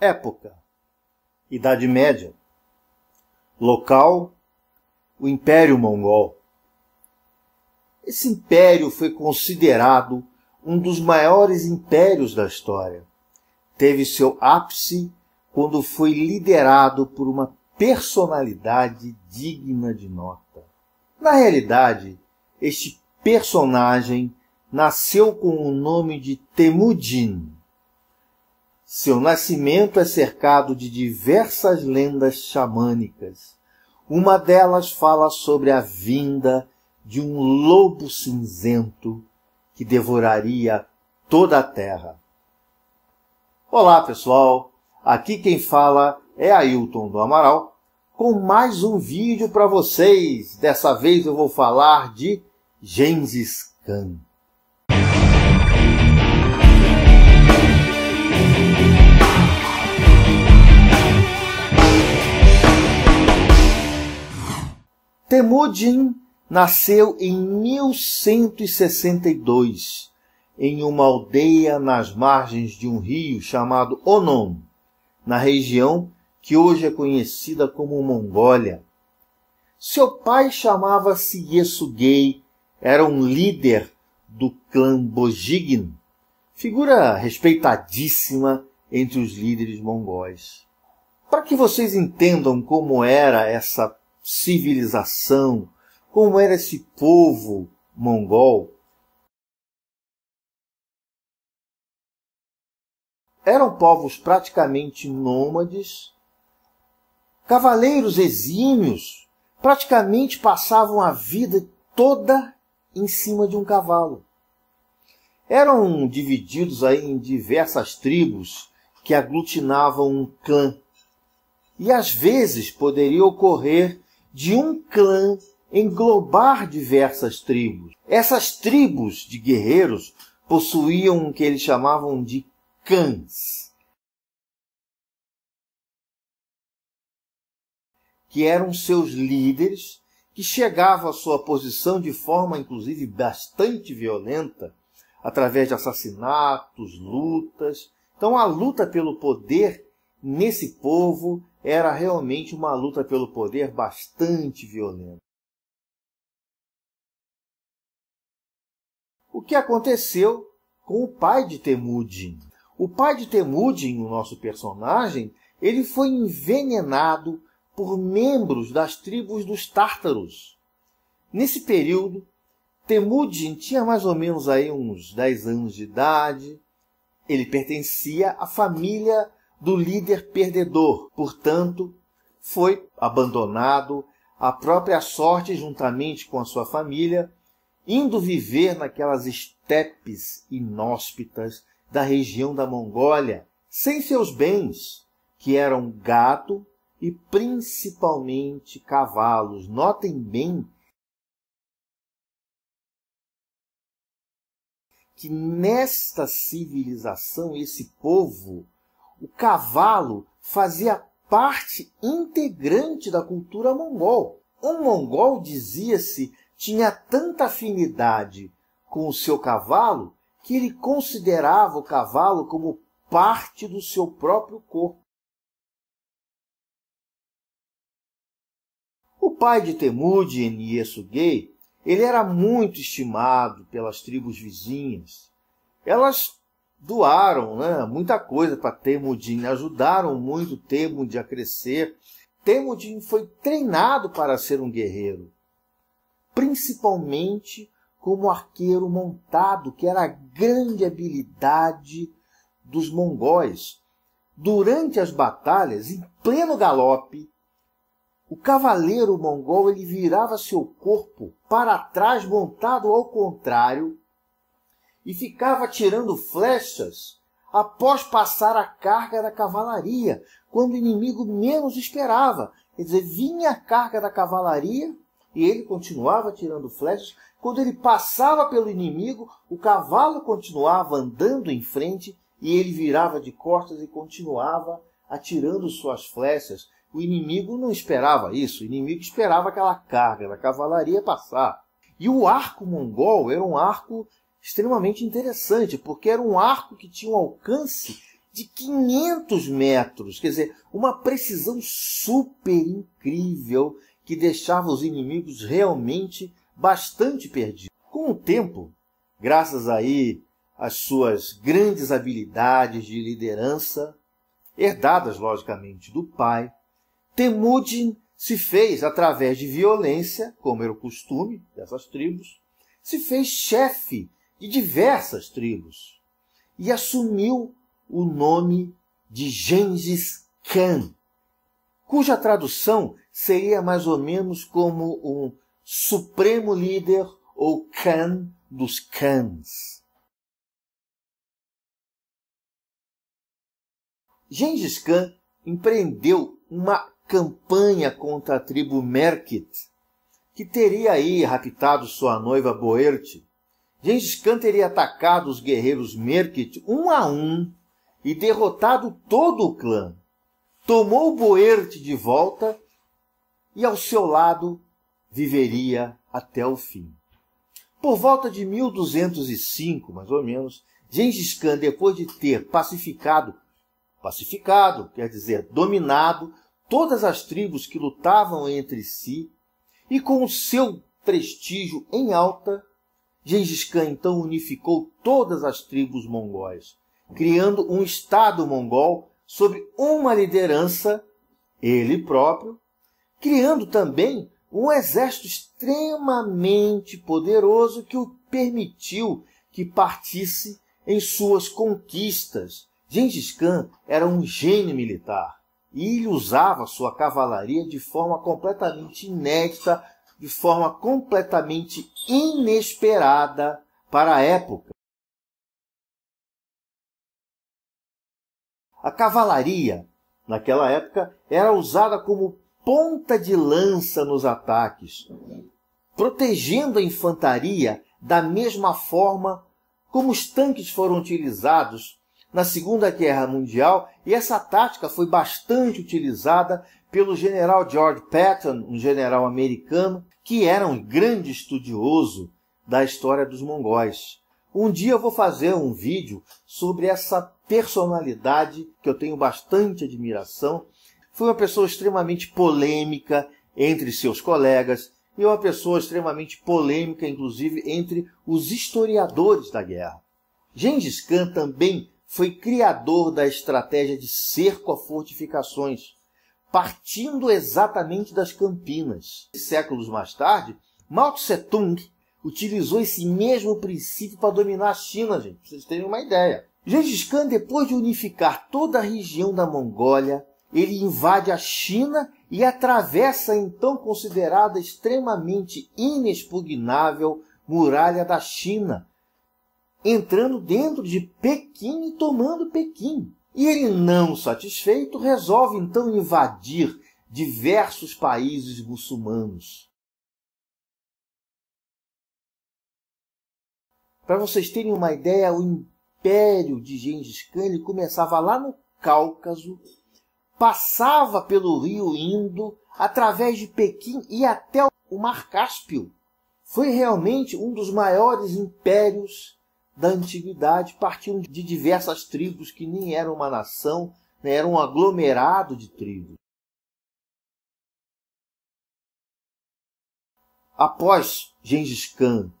Época: Idade Média. Local: o Império Mongol. Esse império foi considerado um dos maiores impérios da história. Teve seu ápice quando foi liderado por uma personalidade digna de nota. Na realidade, este personagem nasceu com o nome de Temujin seu nascimento é cercado de diversas lendas xamânicas. Uma delas fala sobre a vinda de um lobo cinzento que devoraria toda a terra. Olá, pessoal. Aqui quem fala é Ailton do Amaral com mais um vídeo para vocês. Dessa vez eu vou falar de Gengis Khan. Temujin nasceu em 1162 em uma aldeia nas margens de um rio chamado Onon, na região que hoje é conhecida como Mongólia. Seu pai chamava-se Yesugei, era um líder do clã Bojigin, figura respeitadíssima entre os líderes mongóis. Para que vocês entendam como era essa civilização, como era esse povo mongol, eram povos praticamente nômades, cavaleiros exímios, praticamente passavam a vida toda em cima de um cavalo eram divididos aí em diversas tribos que aglutinavam um clã. E às vezes poderia ocorrer de um clã englobar diversas tribos. Essas tribos de guerreiros possuíam o que eles chamavam de cãs, que eram seus líderes, que chegavam à sua posição de forma inclusive bastante violenta através de assassinatos, lutas. Então a luta pelo poder nesse povo era realmente uma luta pelo poder bastante violenta. O que aconteceu com o pai de Temudin? O pai de Temudin, o nosso personagem, ele foi envenenado por membros das tribos dos tártaros. Nesse período, Temudin tinha mais ou menos aí uns 10 anos de idade. Ele pertencia à família do líder perdedor, portanto, foi abandonado à própria sorte juntamente com a sua família, indo viver naquelas estepes inóspitas da região da Mongólia, sem seus bens, que eram gato e principalmente cavalos. Notem bem que nesta civilização, esse povo, o cavalo fazia parte integrante da cultura mongol. Um mongol, dizia-se, tinha tanta afinidade com o seu cavalo que ele considerava o cavalo como parte do seu próprio corpo. O pai de Temud, Niesuge, ele era muito estimado pelas tribos vizinhas. Elas doaram né, muita coisa para Temudin, ajudaram muito Temudin a crescer. Temudin foi treinado para ser um guerreiro, principalmente como arqueiro montado, que era a grande habilidade dos mongóis. Durante as batalhas, em pleno galope, o cavaleiro mongol ele virava seu corpo para trás, montado ao contrário, e ficava tirando flechas após passar a carga da cavalaria, quando o inimigo menos esperava. Quer dizer, vinha a carga da cavalaria e ele continuava tirando flechas. Quando ele passava pelo inimigo, o cavalo continuava andando em frente e ele virava de costas e continuava atirando suas flechas. O inimigo não esperava isso, o inimigo esperava aquela carga da cavalaria passar. E o arco mongol era um arco extremamente interessante, porque era um arco que tinha um alcance de 500 metros, quer dizer, uma precisão super incrível que deixava os inimigos realmente bastante perdidos. Com o tempo, graças aí às suas grandes habilidades de liderança, herdadas logicamente do pai, Temudin se fez, através de violência, como era o costume dessas tribos, se fez chefe de diversas tribos e assumiu o nome de Gengis Khan, cuja tradução seria mais ou menos como um supremo líder ou Khan dos Khans. Gengis Khan empreendeu uma campanha contra a tribo Merkit, que teria aí raptado sua noiva Boerte. Gengis Khan teria atacado os guerreiros Merkit um a um e derrotado todo o clã. Tomou Boerte de volta e ao seu lado viveria até o fim. Por volta de 1205, mais ou menos, Gengis Khan, depois de ter pacificado, pacificado quer dizer, dominado todas as tribos que lutavam entre si e com o seu prestígio em alta, Gengis Khan então unificou todas as tribos mongóis, criando um Estado mongol sobre uma liderança, ele próprio, criando também um exército extremamente poderoso que o permitiu que partisse em suas conquistas. Gengis Khan era um gênio militar e ele usava sua cavalaria de forma completamente inédita, de forma completamente inesperada para a época. A cavalaria, naquela época, era usada como ponta de lança nos ataques, protegendo a infantaria da mesma forma como os tanques foram utilizados na Segunda Guerra Mundial, e essa tática foi bastante utilizada pelo general George Patton, um general americano, que era um grande estudioso da história dos mongóis. Um dia eu vou fazer um vídeo sobre essa personalidade que eu tenho bastante admiração. Foi uma pessoa extremamente polêmica entre seus colegas e uma pessoa extremamente polêmica, inclusive, entre os historiadores da guerra. Gengis Khan também foi criador da estratégia de cerco a fortificações, partindo exatamente das Campinas. Séculos mais tarde, Mao Tse-tung utilizou esse mesmo princípio para dominar a China, gente, pra vocês terem uma ideia. Gengis Khan, depois de unificar toda a região da Mongólia, ele invade a China e atravessa a então considerada extremamente inexpugnável muralha da China, entrando dentro de Pequim e tomando Pequim. E ele, não satisfeito, resolve então invadir diversos países muçulmanos. Para vocês terem uma ideia, o império de Gengis Khan ele começava lá no Cáucaso, passava pelo rio Indo, através de Pequim e até o Mar Cáspio. Foi realmente um dos maiores impérios da antiguidade partiam de diversas tribos que nem eram uma nação, né? eram um aglomerado de tribos. Após Gengis Khan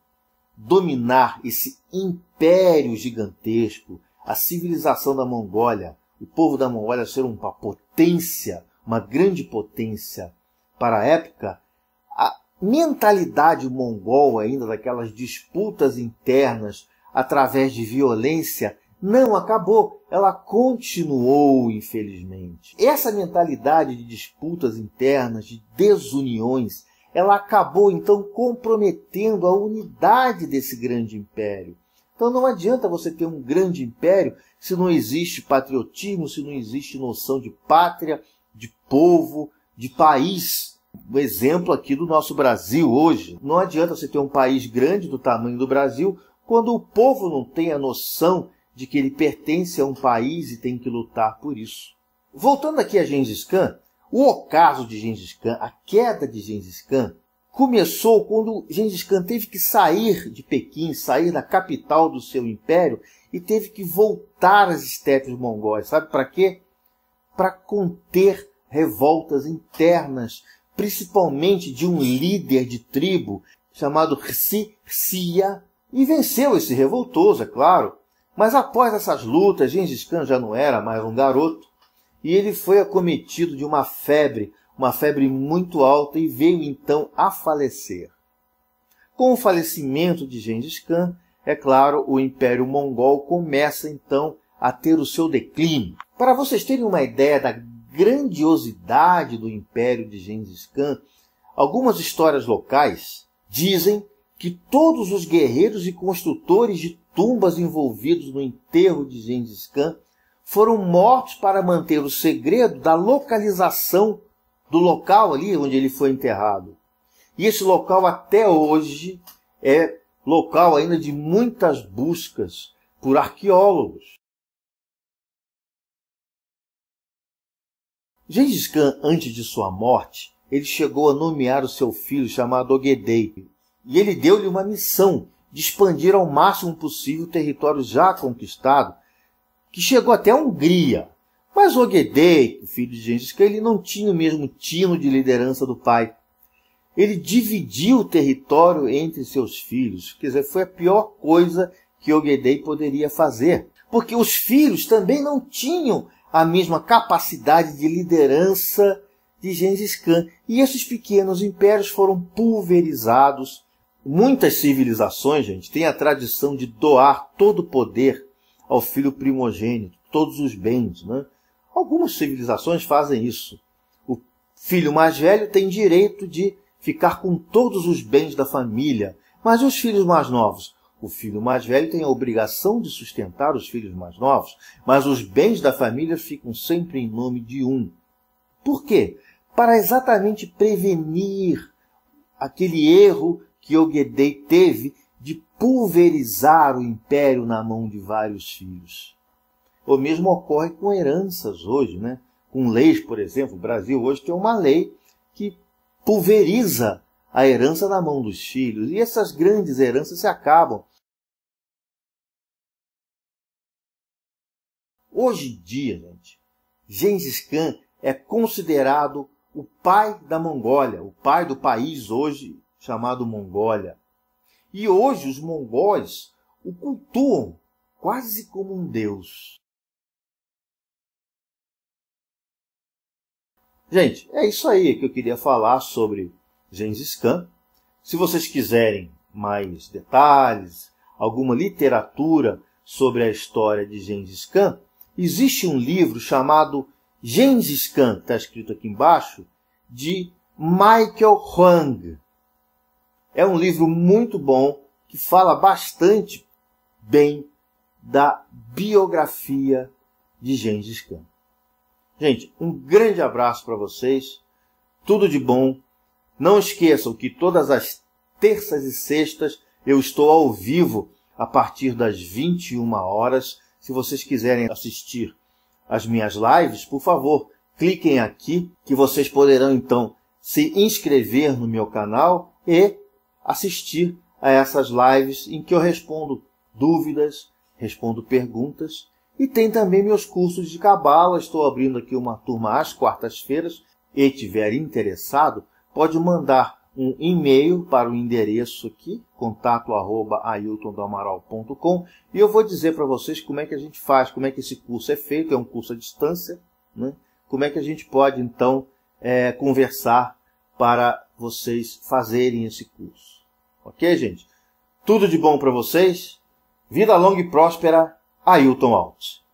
dominar esse império gigantesco, a civilização da Mongólia, o povo da Mongólia ser uma potência, uma grande potência para a época, a mentalidade mongol ainda daquelas disputas internas através de violência não acabou, ela continuou, infelizmente. Essa mentalidade de disputas internas, de desuniões, ela acabou então comprometendo a unidade desse grande império. Então não adianta você ter um grande império se não existe patriotismo, se não existe noção de pátria, de povo, de país. Um exemplo aqui do nosso Brasil hoje. Não adianta você ter um país grande do tamanho do Brasil quando o povo não tem a noção de que ele pertence a um país e tem que lutar por isso. Voltando aqui a Gengis Khan, o ocaso de Gengis Khan, a queda de Gengis Khan, começou quando Gengis Khan teve que sair de Pequim, sair da capital do seu império e teve que voltar às estepes mongóis. Sabe para quê? Para conter revoltas internas, principalmente de um líder de tribo chamado Xi Xia e venceu esse revoltoso, é claro, mas após essas lutas, Gengis Khan já não era mais um garoto e ele foi acometido de uma febre, uma febre muito alta e veio então a falecer. Com o falecimento de Gengis Khan, é claro, o Império Mongol começa então a ter o seu declínio. Para vocês terem uma ideia da grandiosidade do Império de Gengis Khan, algumas histórias locais dizem que todos os guerreiros e construtores de tumbas envolvidos no enterro de Gengis Khan foram mortos para manter o segredo da localização do local ali onde ele foi enterrado. E esse local até hoje é local ainda de muitas buscas por arqueólogos. Gengis Khan, antes de sua morte, ele chegou a nomear o seu filho chamado Ogedei, e ele deu-lhe uma missão de expandir ao máximo possível o território já conquistado, que chegou até a Hungria. Mas Ogedei, filho de Gengis Khan, ele não tinha o mesmo tino de liderança do pai. Ele dividiu o território entre seus filhos, quer dizer, foi a pior coisa que Ogedei poderia fazer, porque os filhos também não tinham a mesma capacidade de liderança de Gengis Khan, e esses pequenos impérios foram pulverizados Muitas civilizações, gente, têm a tradição de doar todo o poder ao filho primogênito, todos os bens. Né? Algumas civilizações fazem isso. O filho mais velho tem direito de ficar com todos os bens da família, mas os filhos mais novos? O filho mais velho tem a obrigação de sustentar os filhos mais novos, mas os bens da família ficam sempre em nome de um. Por quê? Para exatamente prevenir aquele erro que Ogedei teve de pulverizar o império na mão de vários filhos. O mesmo ocorre com heranças hoje, né? com leis, por exemplo. O Brasil hoje tem uma lei que pulveriza a herança na mão dos filhos. E essas grandes heranças se acabam. Hoje em dia, gente, Gengis Khan é considerado o pai da Mongólia, o pai do país hoje chamado Mongólia. E hoje os mongóis o cultuam quase como um deus. Gente, é isso aí que eu queria falar sobre Gengis Khan. Se vocês quiserem mais detalhes, alguma literatura sobre a história de Gengis Khan, existe um livro chamado Gengis Khan, está escrito aqui embaixo, de Michael Huang. É um livro muito bom que fala bastante bem da biografia de Gengis Khan. Gente, um grande abraço para vocês. Tudo de bom. Não esqueçam que todas as terças e sextas eu estou ao vivo a partir das 21 horas. Se vocês quiserem assistir as minhas lives, por favor, cliquem aqui que vocês poderão então se inscrever no meu canal e assistir a essas lives em que eu respondo dúvidas, respondo perguntas e tem também meus cursos de cabala. Estou abrindo aqui uma turma às quartas-feiras. E tiver interessado, pode mandar um e-mail para o endereço aqui, contato@ailtondoamaral.com, e eu vou dizer para vocês como é que a gente faz, como é que esse curso é feito, é um curso à distância, né? Como é que a gente pode então é, conversar para vocês fazerem esse curso. Ok, gente? Tudo de bom para vocês. Vida longa e próspera. Ailton Alves.